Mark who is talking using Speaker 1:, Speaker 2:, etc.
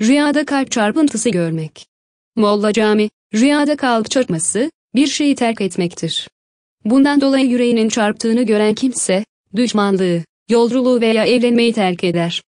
Speaker 1: Rüyada kalp çarpıntısı görmek. Molla Cami, rüyada kalp çarpması, bir şeyi terk etmektir. Bundan dolayı yüreğinin çarptığını gören kimse, düşmanlığı, yolculuğu veya evlenmeyi terk eder.